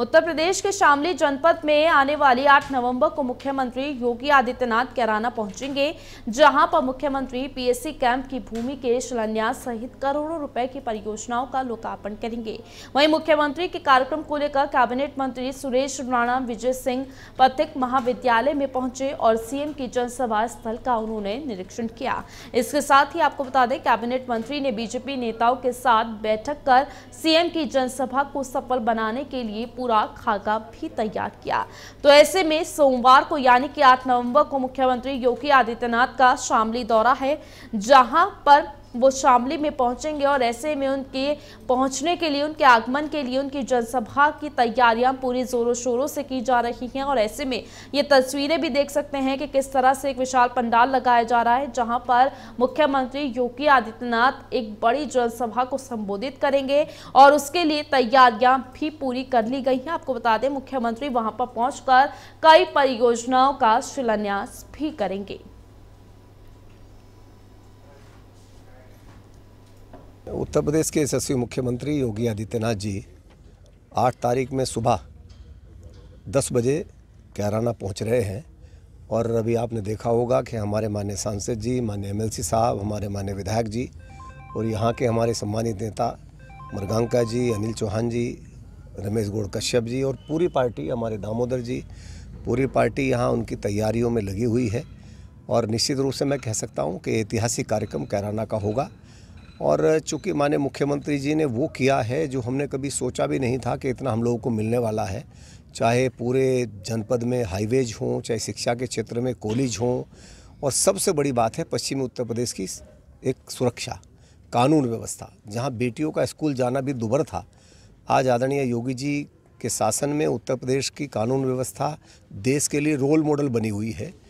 उत्तर प्रदेश के शामली जनपद में आने वाली 8 नवंबर को मुख्यमंत्री योगी आदित्यनाथ कैराना पहुंचेंगे जहां पर मुख्यमंत्री पीएससी कैंप की भूमि के शिलान्यास सहित करोड़ों रुपए की परियोजनाओं का लोकार्पण करेंगे वहीं मुख्यमंत्री के कार्यक्रम को लेकर कैबिनेट मंत्री सुरेश राणा विजय सिंह पथिक महाविद्यालय में पहुंचे और सीएम की जनसभा स्थल का उन्होंने निरीक्षण किया इसके साथ ही आपको बता दें कैबिनेट मंत्री ने बीजेपी नेताओं के साथ बैठक कर सीएम की जनसभा को सफल बनाने के लिए पूरा खुराक खाका भी तैयार किया तो ऐसे में सोमवार को यानी कि आठ नवंबर को मुख्यमंत्री योगी आदित्यनाथ का शामली दौरा है जहां पर वो शामली में पहुंचेंगे और ऐसे में उनके पहुंचने के लिए उनके आगमन के लिए उनकी जनसभा की तैयारियां पूरी ज़ोरों शोरों से की जा रही हैं और ऐसे में ये तस्वीरें भी देख सकते हैं कि किस तरह से एक विशाल पंडाल लगाया जा रहा है जहां पर मुख्यमंत्री योगी आदित्यनाथ एक बड़ी जनसभा को संबोधित करेंगे और उसके लिए तैयारियां भी पूरी कर ली गई हैं आपको बता दें मुख्यमंत्री वहाँ पर पहुँच कई परियोजनाओं का शिलान्यास भी करेंगे उत्तर प्रदेश के यशस्वी मुख्यमंत्री योगी आदित्यनाथ जी आठ तारीख में सुबह दस बजे कैराना पहुंच रहे हैं और अभी आपने देखा होगा कि हमारे मान्य सांसद जी मान्य एमएलसी साहब हमारे मान्य विधायक जी और यहाँ के हमारे सम्मानित नेता मृगांका जी अनिल चौहान जी रमेश गोड़ कश्यप जी और पूरी पार्टी हमारे दामोदर जी पूरी पार्टी यहाँ उनकी तैयारियों में लगी हुई है और निश्चित रूप से मैं कह सकता हूँ कि ऐतिहासिक कार्यक्रम कैराना का होगा और चूँकि माननीय मुख्यमंत्री जी ने वो किया है जो हमने कभी सोचा भी नहीं था कि इतना हम लोगों को मिलने वाला है चाहे पूरे जनपद में हाईवेज हों चाहे शिक्षा के क्षेत्र में कॉलेज हों और सबसे बड़ी बात है पश्चिमी उत्तर प्रदेश की एक सुरक्षा कानून व्यवस्था जहाँ बेटियों का स्कूल जाना भी दुबर था आज आदरणीय योगी जी के शासन में उत्तर प्रदेश की कानून व्यवस्था देश के लिए रोल मॉडल बनी हुई है